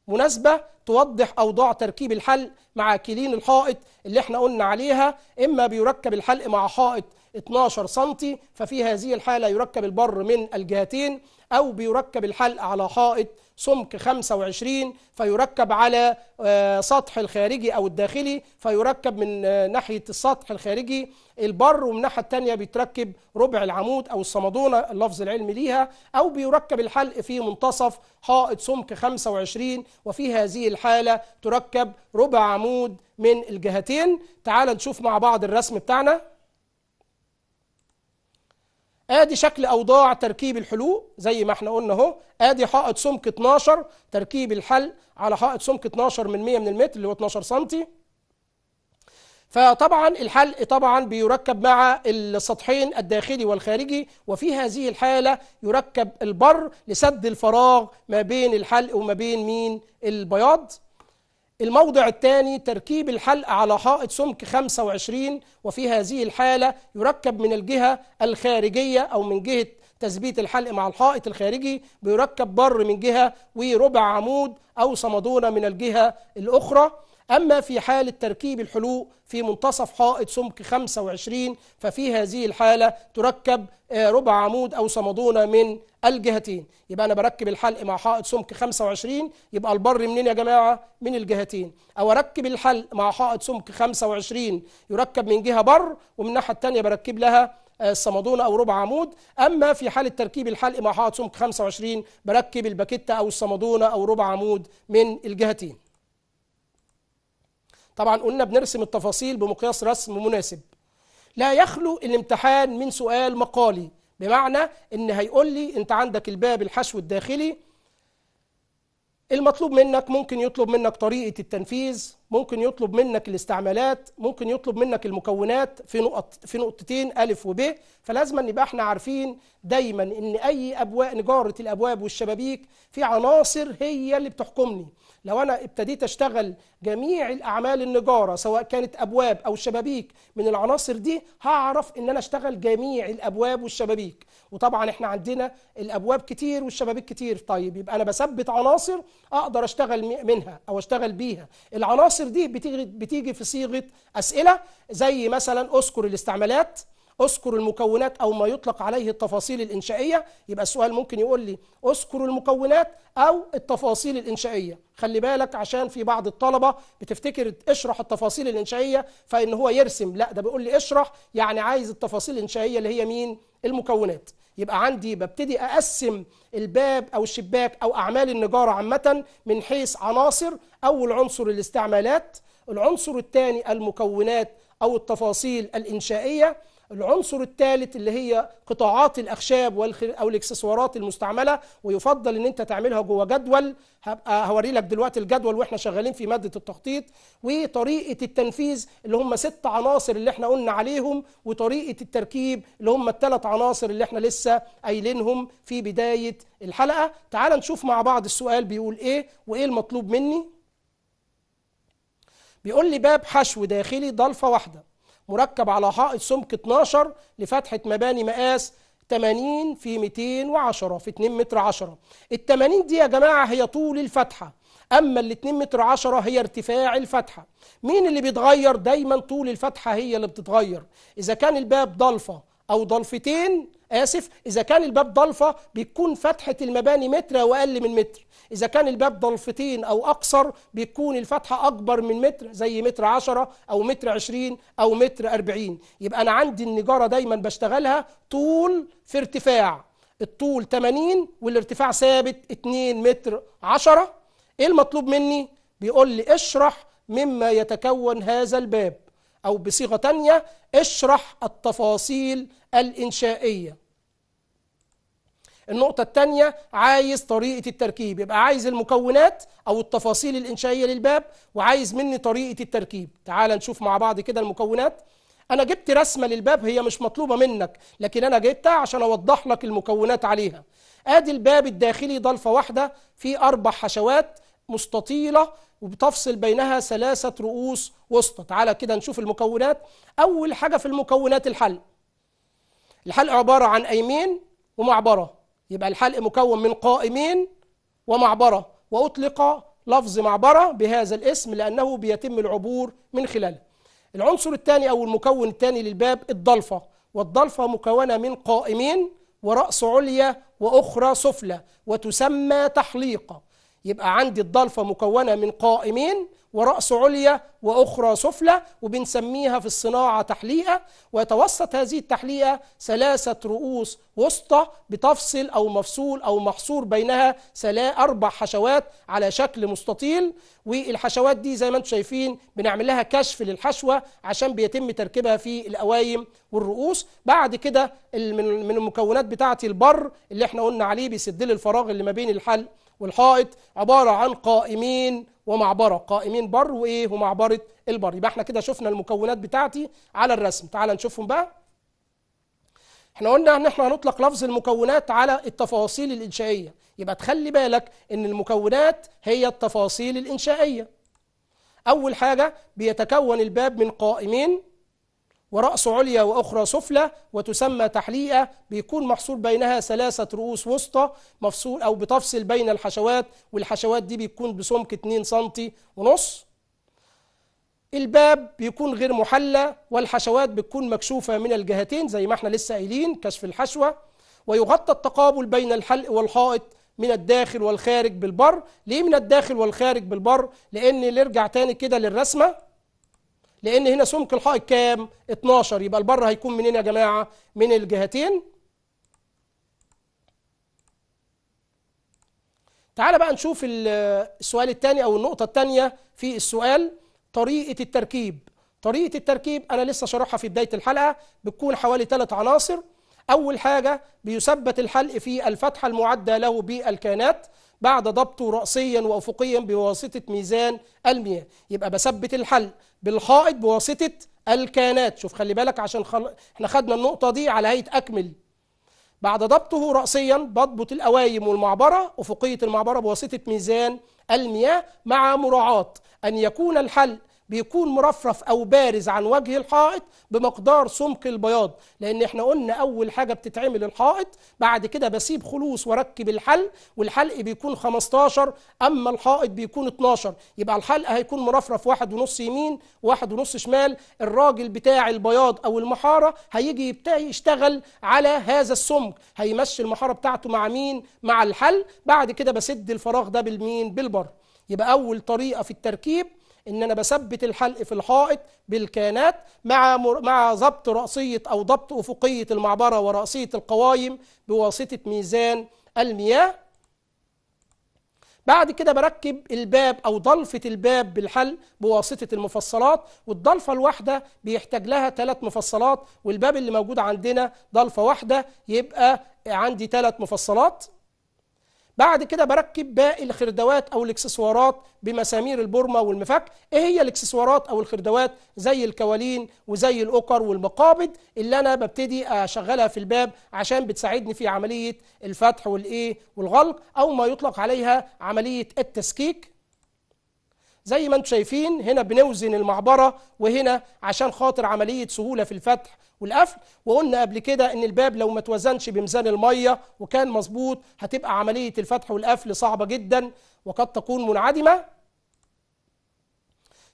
مناسبه توضح اوضاع تركيب الحلق مع كيلين الحائط اللي احنا قلنا عليها اما بيركب الحلق مع حائط 12 سم ففي هذه الحالة يركب البر من الجهتين أو بيركب الحلق على حائط سمك 25 فيركب على آه، سطح الخارجي أو الداخلي فيركب من آه، ناحية السطح الخارجي البر ومن الناحية الثانية بيتركب ربع العمود أو الصمدونة اللفظ العلمي ليها أو بيركب الحلق في منتصف حائط سمك 25 وفي هذه الحالة تركب ربع عمود من الجهتين تعال نشوف مع بعض الرسم بتاعنا ادي شكل اوضاع تركيب الحلول زي ما احنا قلنا اهو ادي حائط سمك 12 تركيب الحل على حائط سمك 12 من 100 من المتر اللي هو 12 سم فطبعا الحلق طبعا بيركب مع السطحين الداخلي والخارجي وفي هذه الحالة يركب البر لسد الفراغ ما بين الحلق وما بين مين البياض الموضع الثاني تركيب الحلق على حائط سمك 25 وفي هذه الحالة يركب من الجهة الخارجية أو من جهة تثبيت الحلق مع الحائط الخارجي بيركب بر من جهة وربع عمود أو صمدونة من الجهة الأخرى أما في حالة تركيب الحلو في منتصف حائط سمك 25 ففي هذه الحالة تركب آه، ربع عمود أو صمدونة من الجهتين يبقى أنا بركب الحلق مع حائط سمك 25 يبقى البر منين يا جماعة من الجهتين أو أركب الحلق مع حائط سمك 25 يركب من جهة بر ومن الناحية الثانية بركب لها الصمدونة آه، أو ربع عمود أما في حالة تركيب الحلق مع حائط سمك 25 بركب الباكيتة أو الصمدونة أو ربع عمود من الجهتين طبعا قلنا بنرسم التفاصيل بمقياس رسم مناسب لا يخلو الامتحان من سؤال مقالي بمعنى ان هيقول لي انت عندك الباب الحشو الداخلي المطلوب منك ممكن يطلب منك طريقة التنفيذ ممكن يطلب منك الاستعمالات ممكن يطلب منك المكونات في نقط في نقطتين ألف وب فلازم نبقى احنا عارفين دايما ان اي ابواب نجارة الابواب والشبابيك في عناصر هي اللي بتحكمني لو أنا ابتديت أشتغل جميع الأعمال النجارة سواء كانت أبواب أو شبابيك من العناصر دي هعرف إن أنا أشتغل جميع الأبواب والشبابيك وطبعا إحنا عندنا الأبواب كتير والشبابيك كتير طيب يبقى أنا بثبت عناصر أقدر أشتغل منها أو أشتغل بيها العناصر دي بتيجي, بتيجي في صيغة أسئلة زي مثلا أذكر الاستعمالات اذكر المكونات او ما يطلق عليه التفاصيل الانشائيه يبقى السؤال ممكن يقول لي اذكر المكونات او التفاصيل الانشائيه خلي بالك عشان في بعض الطلبه بتفتكر اشرح التفاصيل الانشائيه فان هو يرسم لا ده بيقول لي اشرح يعني عايز التفاصيل الانشائيه اللي هي مين المكونات يبقى عندي ببتدي اقسم الباب او الشباك او اعمال النجاره عامه من حيث عناصر اول عنصر الاستعمالات العنصر الثاني المكونات او التفاصيل الانشائيه العنصر الثالث اللي هي قطاعات الأخشاب أو الإكسسوارات المستعملة ويفضل إن أنت تعملها جوه جدول هبقى هوري لك دلوقتي الجدول وإحنا شغالين في مادة التخطيط وطريقة التنفيذ اللي هم ست عناصر اللي إحنا قلنا عليهم وطريقة التركيب اللي هم الثلاث عناصر اللي إحنا لسه قايلينهم في بداية الحلقة تعال نشوف مع بعض السؤال بيقول إيه وإيه المطلوب مني بيقول لي باب حشو داخلي ضلفة واحدة مركب على حائط سمك 12 لفتحة مباني مقاس 80 في 210 في 2 متر 10 ال 80 دي يا جماعة هي طول الفتحة أما ال 2 متر 10 هي ارتفاع الفتحة مين اللي بيتغير دايما طول الفتحة هي اللي بتتغير إذا كان الباب ضلفة أو ضلفتين آسف إذا كان الباب ضلفة بيكون فتحة المباني متر أو أقل من متر إذا كان الباب ضلفتين أو أقصر بتكون الفتحة أكبر من متر زي متر 10 أو متر 20 أو متر 40 يبقى أنا عندي النجارة دايما بشتغلها طول في ارتفاع الطول 80 والارتفاع ثابت 2 متر 10 إيه المطلوب مني؟ بيقول لي اشرح مما يتكون هذا الباب أو بصيغة تانية اشرح التفاصيل الإنشائية النقطة الثانية عايز طريقة التركيب يبقى عايز المكونات أو التفاصيل الإنشائية للباب وعايز مني طريقة التركيب تعال نشوف مع بعض كده المكونات أنا جبت رسمة للباب هي مش مطلوبة منك لكن أنا جبتها عشان أوضح لك المكونات عليها آدي الباب الداخلي ضلفة واحدة في أربع حشوات مستطيلة وبتفصل بينها ثلاثة رؤوس وسطى تعالى كده نشوف المكونات أول حاجة في المكونات الحلق الحلق عبارة عن أيمين ومعبرة يبقى الحلق مكون من قائمين ومعبرة وأطلق لفظ معبرة بهذا الاسم لأنه بيتم العبور من خلاله العنصر الثاني أو المكون الثاني للباب الضلفة والضلفة مكونة من قائمين ورأس عليا وأخرى سفلى وتسمى تحليقة يبقى عندي الضلفة مكونة من قائمين ورأس عليا وأخرى سفلى وبنسميها في الصناعة تحليقة ويتوسط هذه التحليقة ثلاثة رؤوس وسطى بتفصل أو مفصول أو محصور بينها أربع حشوات على شكل مستطيل والحشوات دي زي ما انتم شايفين بنعمل لها كشف للحشوة عشان بيتم تركيبها في الأوايم والرؤوس بعد كده من المكونات بتاعتي البر اللي احنا قلنا عليه بيسد لي الفراغ اللي ما بين الحلق والحائط عبارة عن قائمين ومعبرة قائمين بر وإيه ومعبرة البر يبقى احنا كده شفنا المكونات بتاعتي على الرسم تعال نشوفهم بقى احنا قلنا ان احنا هنطلق لفظ المكونات على التفاصيل الانشائيه يبقى تخلي بالك ان المكونات هي التفاصيل الانشائيه اول حاجه بيتكون الباب من قائمين ورأس عليا وأخرى سفلى وتسمى تحليقة بيكون محصور بينها ثلاثة رؤوس وسطى مفصول أو بتفصل بين الحشوات والحشوات دي بيكون بسمك 2 سم ونص الباب بيكون غير محلى والحشوات بتكون مكشوفة من الجهتين زي ما احنا لسه قايلين كشف الحشوة ويغطى التقابل بين الحلق والحائط من الداخل والخارج بالبر ليه من الداخل والخارج بالبر لأن نرجع تاني كده للرسمة لان هنا سمك الحائط كام 12 يبقى البر هيكون منين يا جماعه من الجهتين تعال بقى نشوف السؤال الثاني او النقطه الثانيه في السؤال طريقه التركيب طريقه التركيب انا لسه شارحها في بدايه الحلقه بتكون حوالي ثلاث عناصر اول حاجه بيثبت الحلق في الفتحه المعده له بالكيانات بعد ضبطه رأسيا وأفقيا بواسطة ميزان المياه يبقى بثبت الحل بالحائط بواسطة الكانات شوف خلي بالك عشان خل... احنا خدنا النقطة دي على هيئة أكمل بعد ضبطه رأسيا بضبط الأوايم والمعبرة أفقية المعبرة بواسطة ميزان المياه مع مراعاة أن يكون الحل بيكون مرفرف أو بارز عن وجه الحائط بمقدار سمك البياض لأن احنا قلنا أول حاجة بتتعمل الحائط بعد كده بسيب خلوص واركب الحلق والحلق بيكون 15 أما الحائط بيكون 12 يبقى الحلق هيكون مرفرف واحد ونص يمين واحد ونص شمال الراجل بتاع البياض أو المحارة هيجي يشتغل على هذا السمك هيمشي المحارة بتاعته مع مين مع الحلق بعد كده بسد الفراغ ده بالمين بالبر يبقى أول طريقة في التركيب ان انا بثبت الحلق في الحائط بالكانات مع مر... مع ضبط راسيه او ضبط افقيه المعبره وراسيه القوايم بواسطه ميزان المياه بعد كده بركب الباب او ضلفه الباب بالحل بواسطه المفصلات والضلفه الواحده بيحتاج لها ثلاث مفصلات والباب اللي موجود عندنا ضلفه واحده يبقى عندي ثلاث مفصلات بعد كده بركب باقي الخردوات او الاكسسوارات بمسامير البورمه والمفك ايه هي الاكسسوارات او الخردوات زي الكوالين وزي الاوكر والمقابض اللي انا ببتدي اشغلها في الباب عشان بتساعدني في عمليه الفتح والايه والغلق او ما يطلق عليها عمليه التسكيك زي ما انتم شايفين هنا بنوزن المعبرة وهنا عشان خاطر عملية سهولة في الفتح والقفل وقلنا قبل كده ان الباب لو ما توزنش بميزان المية وكان مظبوط هتبقى عملية الفتح والقفل صعبة جدا وقد تكون منعدمة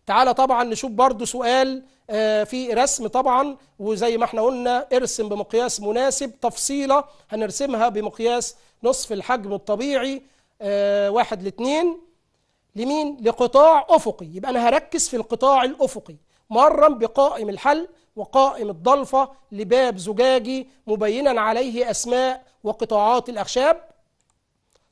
تعالى طبعا نشوف برضو سؤال آه، في رسم طبعا وزي ما احنا قلنا ارسم بمقياس مناسب تفصيلة هنرسمها بمقياس نصف الحجم الطبيعي آه، واحد لاتنين لمين؟ لقطاع أفقي يبقى أنا هركز في القطاع الأفقي مرا بقائم الحل وقائم الضلفة لباب زجاجي مبينا عليه أسماء وقطاعات الأخشاب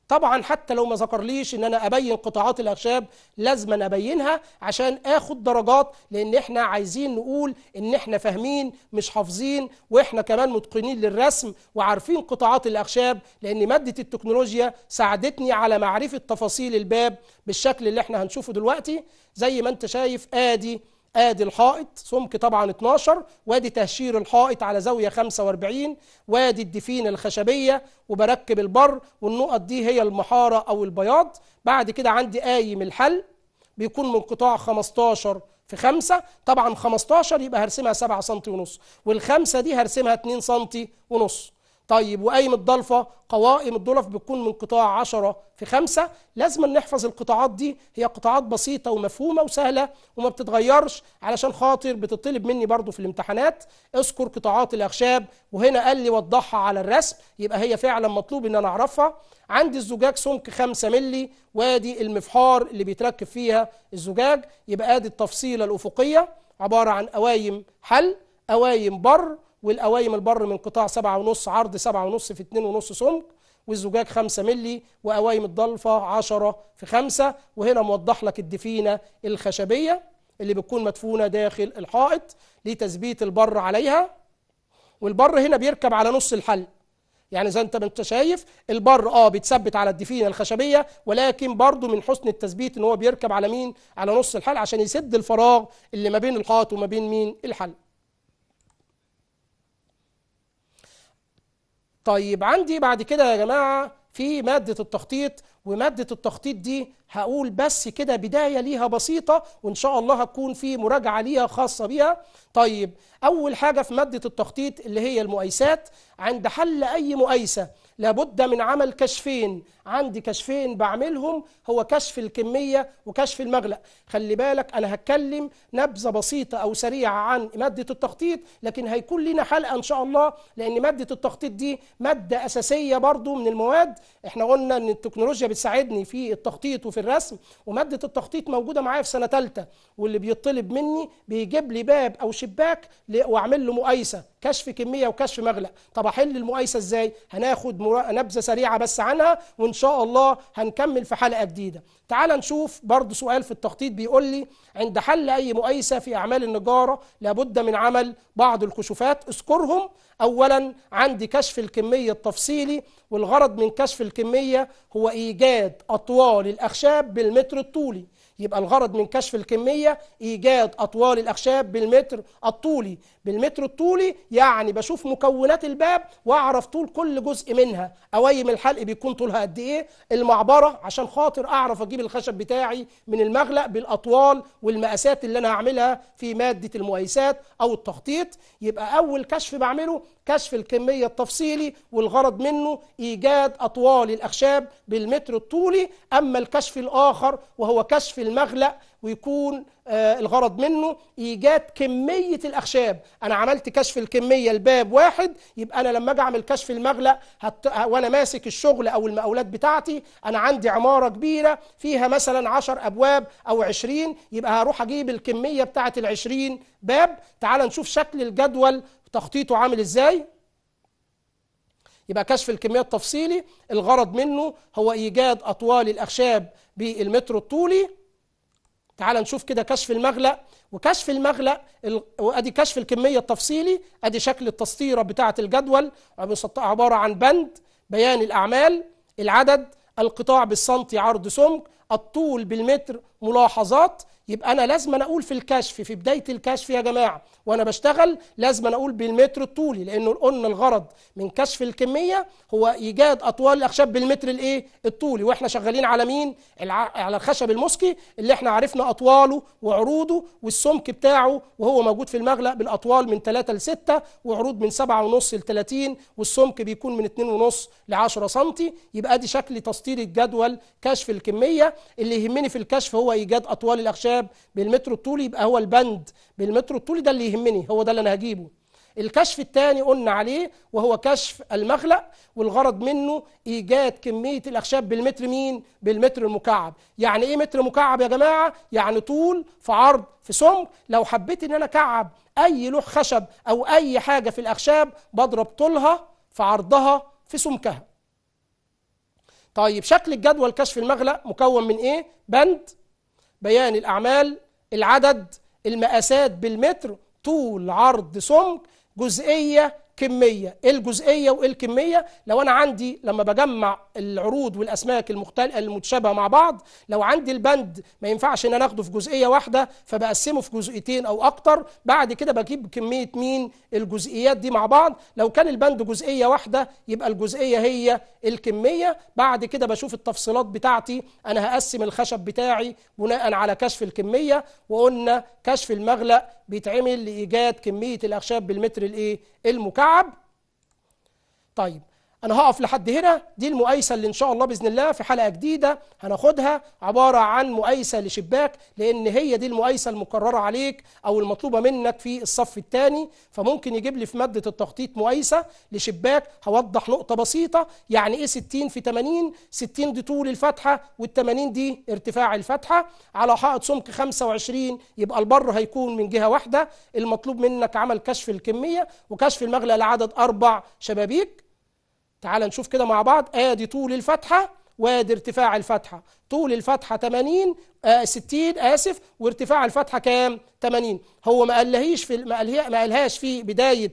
طبعا حتى لو ما ذكرليش ان انا ابين قطاعات الاخشاب لازما ابينها عشان اخد درجات لان احنا عايزين نقول ان احنا فاهمين مش حافظين واحنا كمان متقنين للرسم وعارفين قطاعات الاخشاب لان ماده التكنولوجيا ساعدتني على معرفه تفاصيل الباب بالشكل اللي احنا هنشوفه دلوقتي زي ما انت شايف ادي ادي الحائط سمك طبعا 12 وادي تهشير الحائط على زاويه 45 وادي الدفين الخشبيه وبركب البر والنقط دي هي المحاره او البياض بعد كده عندي قايم الحل بيكون من قطاع 15 في 5 طبعا 15 يبقى هرسمها 7 سم ونص والخمسه دي هرسمها 2 سم ونص طيب وقايم الضلفة قوائم الضلف بتكون من قطاع 10 في 5 لازم نحفظ القطاعات دي هي قطاعات بسيطة ومفهومة وسهلة وما بتتغيرش علشان خاطر بتطلب مني برضو في الامتحانات اذكر قطاعات الأخشاب وهنا قال لي وضحها على الرسم يبقى هي فعلا مطلوب ان انا اعرفها عندي الزجاج سمك 5 ملي وادي المفحار اللي بيتركب فيها الزجاج يبقى ادي التفصيلة الأفقية عبارة عن قوايم حل قوايم بر والقوايم البر من قطاع 7.5 عرض 7.5 في 2.5 سمك والزجاج 5 مللي وقوايم الضلفة 10 في 5 وهنا موضح لك الدفينة الخشبية اللي بتكون مدفونة داخل الحائط لتثبيت البر عليها والبر هنا بيركب على نص الحل يعني زي انت ما انت شايف البر اه بيتثبت على الدفينه الخشبيه ولكن برضه من حسن التثبيت ان هو بيركب على مين؟ على نص الحل عشان يسد الفراغ اللي ما بين الحائط وما بين مين؟ الحل طيب عندي بعد كده يا جماعة في مادة التخطيط ومادة التخطيط دي هقول بس كده بداية ليها بسيطة وإن شاء الله هتكون في مراجعة ليها خاصة بيها طيب أول حاجة في مادة التخطيط اللي هي المؤيسات عند حل أي مؤيسة لابد من عمل كشفين عندي كشفين بعملهم هو كشف الكميه وكشف المغلق خلي بالك انا هتكلم نبذه بسيطه او سريعه عن ماده التخطيط لكن هيكون لنا حلقه ان شاء الله لان ماده التخطيط دي ماده اساسيه برضو من المواد احنا قلنا ان التكنولوجيا بتساعدني في التخطيط وفي الرسم وماده التخطيط موجوده معايا في سنه ثالثه واللي بيطلب مني بيجيب لي باب او شباك واعمل له مقايسه كشف كميه وكشف مغلق طب احل المقايسه ازاي هناخد نبذه سريعه بس عنها وإن وان شاء الله هنكمل في حلقه جديده تعال نشوف برضو سؤال في التخطيط بيقول لي عند حل اي مؤيسه في اعمال النجاره لابد من عمل بعض الكشوفات اذكرهم اولا عندي كشف الكميه التفصيلي والغرض من كشف الكميه هو ايجاد اطوال الاخشاب بالمتر الطولي يبقى الغرض من كشف الكمية إيجاد أطوال الأخشاب بالمتر الطولي بالمتر الطولي يعني بشوف مكونات الباب وأعرف طول كل جزء منها أوايم الحلق بيكون طولها قد إيه المعبرة عشان خاطر أعرف أجيب الخشب بتاعي من المغلق بالأطوال والمقاسات اللي أنا هعملها في مادة المؤيسات أو التخطيط يبقى أول كشف بعمله كشف الكمية التفصيلي والغرض منه إيجاد أطوال الأخشاب بالمتر الطولي أما الكشف الآخر وهو كشف المغلق ويكون آه، الغرض منه ايجاد كميه الاخشاب انا عملت كشف الكميه لباب واحد يبقى انا لما اجي اعمل كشف المغلق هت... وانا ماسك الشغل او المقاولات بتاعتي انا عندي عماره كبيره فيها مثلا 10 ابواب او 20 يبقى هروح اجيب الكميه بتاعه ال 20 باب تعال نشوف شكل الجدول تخطيطه عامل ازاي يبقى كشف الكميه التفصيلي الغرض منه هو ايجاد اطوال الاخشاب بالمتر الطولي تعال نشوف كده كشف المغلق وكشف المغلق ال... وادي كشف الكميه التفصيلي ادي شكل التسطيره بتاعه الجدول عباره عن بند بيان الاعمال العدد القطاع بالسنتي عرض سمك الطول بالمتر ملاحظات يبقى انا لازم أنا اقول في الكشف في بدايه الكشف يا جماعه وانا بشتغل لازم أنا اقول بالمتر الطولي لانه قلنا الغرض من كشف الكميه هو ايجاد اطوال الاخشاب بالمتر الايه الطولي واحنا شغالين على مين الع... على الخشب المسكي اللي احنا عرفنا اطواله وعروضه والسمك بتاعه وهو موجود في المغلق بالاطوال من 3 ل 6 وعروض من 7.5 ل 30 والسمك بيكون من 2.5 ل 10 سم يبقى ادي شكل تسطير الجدول كشف الكميه اللي يهمني في الكشف هو ايجاد اطوال الاخشاب الكتاب بالمتر الطولي يبقى هو البند بالمتر الطولي ده اللي يهمني هو ده اللي انا هجيبه الكشف الثاني قلنا عليه وهو كشف المخلق والغرض منه ايجاد كميه الاخشاب بالمتر مين بالمتر المكعب يعني ايه متر مكعب يا جماعه يعني طول في عرض في سمك لو حبيت ان انا اكعب اي لوح خشب او اي حاجه في الاخشاب بضرب طولها في عرضها في سمكها طيب شكل الجدول كشف المغلق مكون من ايه بند بيان الأعمال العدد المقاسات بالمتر طول عرض سمك جزئية كميه ايه الجزئيه وايه الكميه لو انا عندي لما بجمع العروض والاسماك المختل المتشابهه مع بعض لو عندي البند ما ينفعش ان انا اخده في جزئيه واحده فبقسمه في جزئيتين او اكتر بعد كده بجيب كميه مين الجزئيات دي مع بعض لو كان البند جزئيه واحده يبقى الجزئيه هي الكميه بعد كده بشوف التفصيلات بتاعتي انا هقسم الخشب بتاعي بناء على كشف الكميه وقلنا كشف المغلق بيتعمل لايجاد كميه الاخشاب بالمتر الايه المكعب طيب انا هقف لحد هنا دي المقايسه اللي ان شاء الله باذن الله في حلقه جديده هناخدها عباره عن مقايسه لشباك لان هي دي المقايسه المكرره عليك او المطلوبه منك في الصف الثاني فممكن يجيب لي في ماده التخطيط مقايسه لشباك هوضح نقطه بسيطه يعني ايه 60 في 80 60 دي طول الفتحه وال80 دي ارتفاع الفتحه على حائط سمك 25 يبقى البر هيكون من جهه واحده المطلوب منك عمل كشف الكميه وكشف المغلى لعدد اربع شبابيك تعال نشوف كده مع بعض ادي طول الفتحه وادي ارتفاع الفتحه طول الفتحه 80 آه 60 اسف وارتفاع الفتحه كام 80 هو ما قالهاش في ما قالهاش في بدايه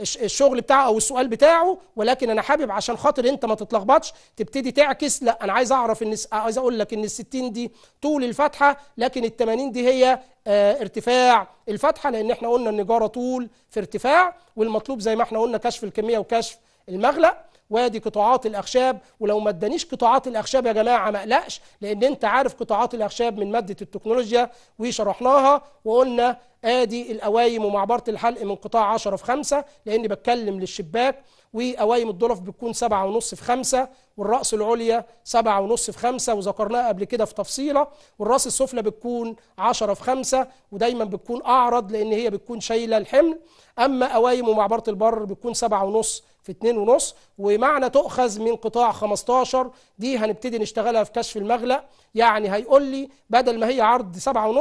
الشغل بتاعه او السؤال بتاعه ولكن انا حابب عشان خاطر انت ما تتلخبطش تبتدي تعكس لا انا عايز اعرف ان عايز اقول لك ان الستين دي طول الفتحه لكن ال دي هي آه ارتفاع الفتحه لان احنا قلنا ان جاره طول في ارتفاع والمطلوب زي ما احنا قلنا كشف الكميه وكشف المغلق وادي قطاعات الاخشاب ولو ما ادانيش قطاعات الاخشاب يا جماعه ما اقلقش لان انت عارف قطاعات الاخشاب من ماده التكنولوجيا وشرحناها وقلنا ادي القوايم ومعبره الحلق من قطاع 10 في 5 لان بتكلم للشباك وقوايم الضلف بتكون 7.5 ونص في 5 والرأس العليا 7.5 ونص في 5 وذكرناها قبل كده في تفصيلة والرأس السفلى بتكون 10 في 5 ودايما بتكون أعرض لأن هي بتكون شايلة الحمل أما قوايم ومعبرة البر بتكون 7.5 ونص في 2.5 ومعنى تؤخذ من قطاع 15 دي هنبتدي نشتغلها في كشف المغلق يعني هيقول لي بدل ما هي عرض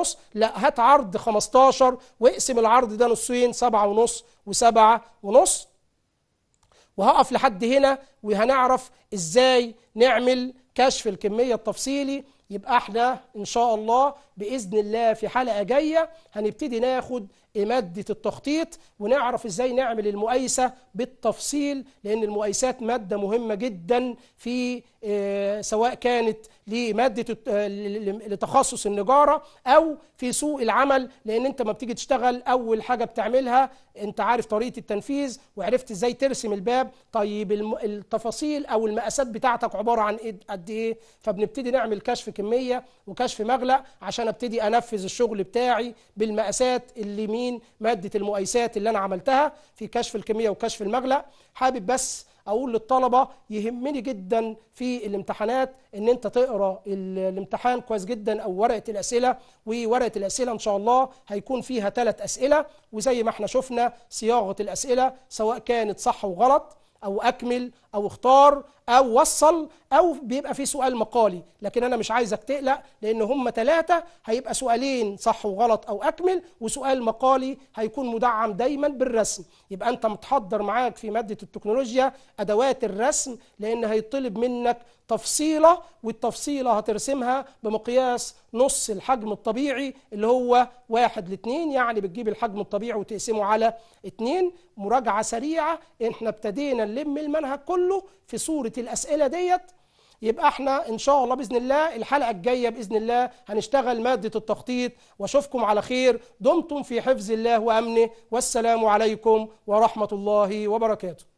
7.5 لا هات عرض 15 واقسم العرض ده نصين 7.5 و7.5 وهقف لحد هنا وهنعرف ازاي نعمل كشف الكمية التفصيلي يبقى احنا ان شاء الله باذن الله في حلقه جايه هنبتدي ناخد مادة التخطيط ونعرف ازاي نعمل المقايسة بالتفصيل لأن المقايسات مادة مهمة جدا في آه، سواء كانت لماده آه، لتخصص النجاره او في سوق العمل لان انت ما بتيجي تشتغل اول حاجه بتعملها انت عارف طريقه التنفيذ وعرفت ازاي ترسم الباب طيب التفاصيل او المقاسات بتاعتك عباره عن إيه، قد ايه فبنبتدي نعمل كشف كميه وكشف مغلق عشان ابتدي انفذ الشغل بتاعي بالمقاسات اللي مين ماده المقايسات اللي انا عملتها في كشف الكميه وكشف المغلق حابب بس اقول للطلبه يهمني جدا في الامتحانات ان انت تقرا الامتحان كويس جدا او ورقه الاسئله وورقه الاسئله ان شاء الله هيكون فيها ثلاث اسئله وزي ما احنا شفنا صياغه الاسئله سواء كانت صح وغلط او اكمل او اختار او وصل او بيبقى في سؤال مقالي لكن انا مش عايزك تقلق لان هم ثلاثه هيبقى سؤالين صح وغلط او اكمل وسؤال مقالي هيكون مدعم دايما بالرسم يبقى انت متحضر معاك في ماده التكنولوجيا ادوات الرسم لان هيطلب منك تفصيله والتفصيله هترسمها بمقياس نص الحجم الطبيعي اللي هو واحد لاتنين يعني بتجيب الحجم الطبيعي وتقسمه على اتنين مراجعه سريعه احنا ابتدينا نلم المنهج كله كله في صورة الأسئلة ديت يبقى احنا ان شاء الله باذن الله الحلقه الجايه باذن الله هنشتغل ماده التخطيط واشوفكم على خير دمتم في حفظ الله وامنه والسلام عليكم ورحمه الله وبركاته